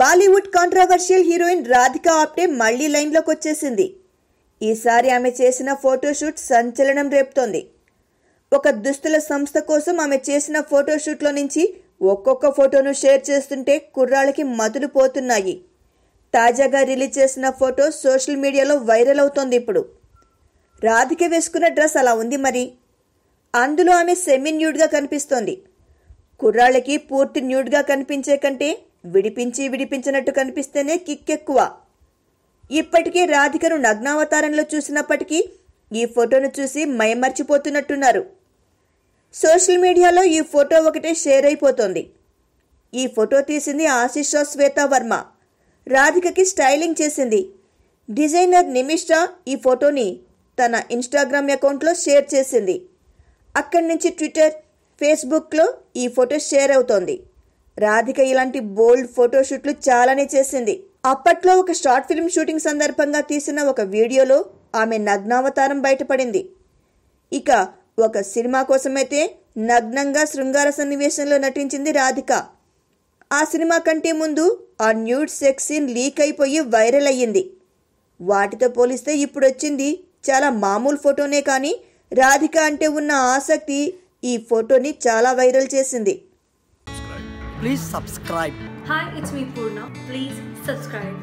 Bollywood controversial heroine Radhika Apte మళ్లీ లైన్లోకి వచ్చేసింది ఈసారి ఆమె చేసిన ఫోటోషూట్ సంచలనం రేపుతోంది ఒక దుస్తుల సంస్థ కోసం ఆమె చేసిన ఫోటోషూట్లో నుంచి ఒక్కొక్క ఫోటోను షేర్ చేస్తుంటే కుర్రాళ్ళకి మతులు పోతున్నాయి తాజాగా రిలీజ్ చేసిన ఫోటో సోషల్ మీడియాలో వైరల్ అవుతోంది ఇప్పుడు రాధిక వేసుకున్న డ్రెస్ అలా ఉంది మరి అందులో ఆమె సెమీ న్యూడ్గా కనిపిస్తోంది కుర్రాళ్ళకి పూర్తి న్యూడ్గా కనిపించే కంటే విడిపించి విడిపించినట్టు కనిపిస్తేనే కిక్కెక్కువ ఇప్పటికే రాధికను నగ్నావతారంలో చూసినప్పటికీ ఈ ఫోటోను చూసి మైమర్చిపోతున్నట్టున్నారు సోషల్ మీడియాలో ఈ ఫోటో ఒకటే షేర్ అయిపోతుంది ఈ ఫోటో తీసింది ఆశిష్ శ్వేత వర్మ రాధికకి స్టైలింగ్ చేసింది డిజైనర్ నిమిషా ఈ ఫోటోని తన ఇన్స్టాగ్రామ్ అకౌంట్లో షేర్ చేసింది అక్కడి నుంచి ట్విట్టర్ ఫేస్బుక్లో ఈ ఫోటో షేర్ అవుతోంది రాధిక ఇలాంటి బోల్డ్ ఫోటోషూట్లు చాలానే చేసింది అప్పట్లో ఒక షార్ట్ ఫిల్మ్ షూటింగ్ సందర్భంగా తీసిన ఒక వీడియోలో ఆమె నగ్నావతారం బయటపడింది ఇక ఒక సినిమా కోసమైతే నగ్నంగా శృంగార సన్నివేశంలో నటించింది రాధిక ఆ సినిమా కంటే ముందు ఆ న్యూడ్ సెక్స్ సీన్ లీక్ అయిపోయి వైరల్ అయ్యింది వాటితో పోలిస్తే ఇప్పుడు వచ్చింది చాలా మామూలు ఫోటోనే కానీ రాధిక అంటే ఉన్న ఆసక్తి ఈ ఫోటోని చాలా వైరల్ చేసింది Please subscribe. Hi, it's me Purna. Please subscribe.